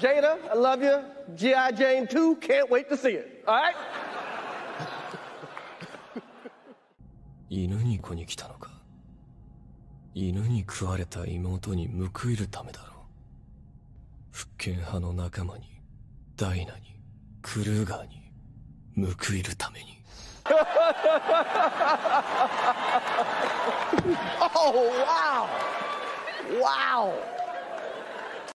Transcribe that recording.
Jada, I 犬に子に来たのか犬に食われた妹に報いるためだろう復権派の仲間にダイナにクルーガーに報いるためにおおわおわお